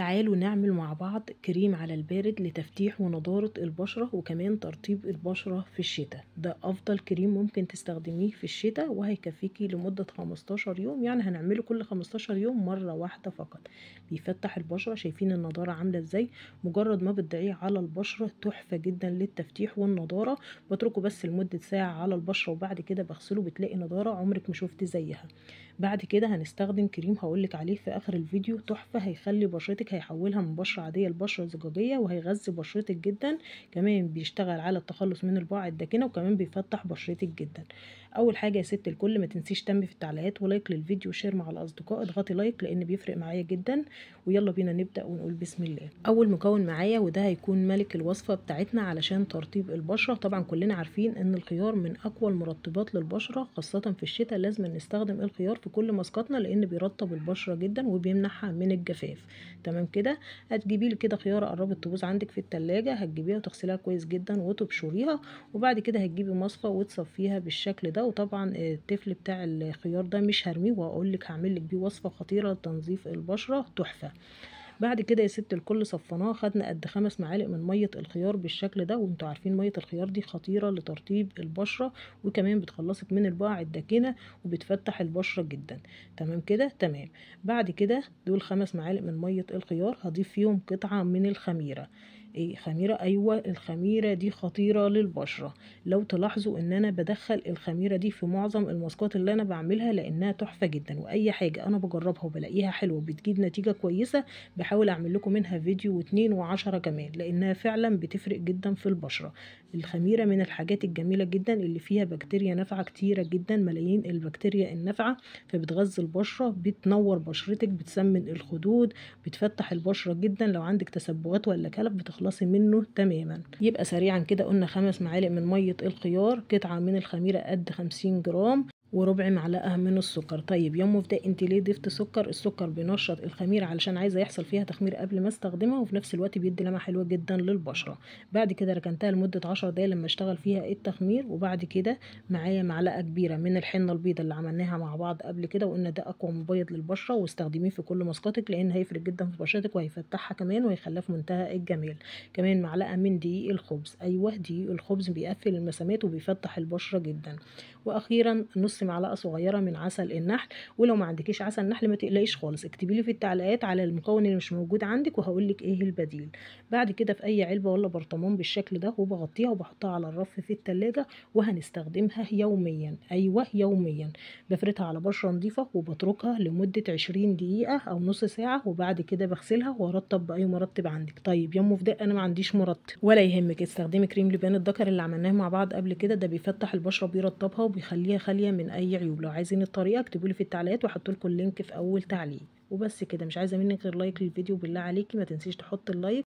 تعالوا نعمل مع بعض كريم على البارد لتفتيح ونضارة البشرة وكمان ترطيب البشرة في الشتاء ده أفضل كريم ممكن تستخدميه في الشتاء وهيكفيكي لمدة 15 يوم يعني هنعمله كل 15 يوم مرة واحدة فقط بيفتح البشرة شايفين النضارة عاملة ازاي مجرد ما بتضعيه على البشرة تحفة جدا للتفتيح والنضارة بتركه بس لمدة ساعة على البشرة وبعد كده بغسله بتلاقي نضارة عمرك ما شفت زيها بعد كده هنستخدم كريم هقولك عليه في آخر الفيديو تحفة هيخلي بشرتك ذلك هيحولها من بشرة عادية لبشرة زجاجية وهيغذي بشرتك جدا كمان بيشتغل على التخلص من البقع الداكنة وكمان بيفتح بشرتك جدا اول حاجة يا ست الكل ما تنسيش تم في التعليقات ولايك للفيديو وشير مع الاصدقاء اضغطي لايك لان بيفرق معايا جدا ويلا بينا نبدأ ونقول بسم الله اول مكون معايا وده هيكون ملك الوصفة بتاعتنا علشان ترطيب البشرة طبعا كلنا عارفين ان الخيار من اقوى المرطبات للبشرة خاصة في الشتاء لازم نستخدم الخيار في كل ماسكاتنا لان بيرطب البشرة جدا وبيمنعها من الجفاف تمام تمام كده هتجيبي لي كده خياره قربت تبوظ عندك في التلاجة هتجيبيها وتغسليها كويس جدا وتبشريها وبعد كده هتجيبي مصفى وتصفيها بالشكل ده وطبعا التفل بتاع الخيار ده مش هرميه واقول لك هعمل لك بيه وصفه خطيره لتنظيف البشره تحفه بعد كده يا ست الكل صفناه خدنا قد خمس معالق من ميه الخيار بالشكل ده وانتوا عارفين ميه الخيار دي خطيره لترطيب البشره وكمان بتخلصك من البقع الداكنه وبتفتح البشره جدا تمام كده تمام بعد كده دول خمس معالق من ميه الخيار هضيف فيهم قطعه من الخميره ايه خميرة ايوه الخميرة دي خطيرة للبشرة لو تلاحظوا ان انا بدخل الخميرة دي في معظم الماسكات اللي انا بعملها لانها تحفة جدا واي حاجة انا بجربها وبلاقيها حلوة وبتجيب نتيجة كويسة بحاول اعمل لكم منها فيديو واتنين وعشرة كمان لانها فعلا بتفرق جدا في البشرة الخميرة من الحاجات الجميلة جدا اللي فيها بكتيريا نافعة كتيرة جدا ملايين البكتيريا النافعة فبتغذي البشرة بتنور بشرتك بتسمن الخدود بتفتح البشرة جدا لو عندك تسبغات ولا كلف بتخ تخلصي منه تماما يبقى سريعا كده قلنا خمس معالق من مية الخيار قطعة من الخميرة قد 50 جرام وربع معلقة من السكر طيب يا مفتاح انت ليه ضفت سكر السكر بينشط الخميرة علشان عايزة يحصل فيها تخمير قبل ما استخدمها وفي نفس الوقت بيدي لمعة حلوة جدا للبشرة بعد كده ركنتها لمدة عشر دقايق لما اشتغل فيها التخمير وبعد كده معايا معلقة كبيرة من الحنة البيضة اللي عملناها مع بعض قبل كده وقلنا ده اقوى مبيض للبشرة واستخدميه في كل ماسكاتك لان هيفرق جدا في بشرتك وهيفتحها كمان وهيخليها في منتهى الجمال كمان معلقة من دقيق الخبز ايوه دقيق الخبز بيقفل المسامات وبيفتح البشرة جدا واخيرا نص نص معلقه صغيره من عسل النحل ولو ما عندكيش عسل نحل ما تقلقيش خالص اكتبي لي في التعليقات على المكون اللي مش موجود عندك وهقول لك ايه البديل بعد كده في اي علبه ولا برطمان بالشكل ده وبغطيها وبحطها على الرف في التلاجة وهنستخدمها يوميا ايوه يوميا بفردها على بشره نظيفه وبتركها لمده 20 دقيقه او نص ساعه وبعد كده بغسلها وارطب باي مرطب عندك طيب يا ام فداء انا ما عنديش مرطب ولا يهمك استخدمي كريم لبان الذكر اللي عملناه مع بعض قبل كده ده بيفتح البشره بيرطبها وبيخليها خاليه من اي عيوب لو عايزين الطريقه اكتبوا لي في التعليقات واحط لكم اللينك في اول تعليق وبس كده مش عايزه منك غير لايك للفيديو بالله عليكي ما تنسيش تحط اللايك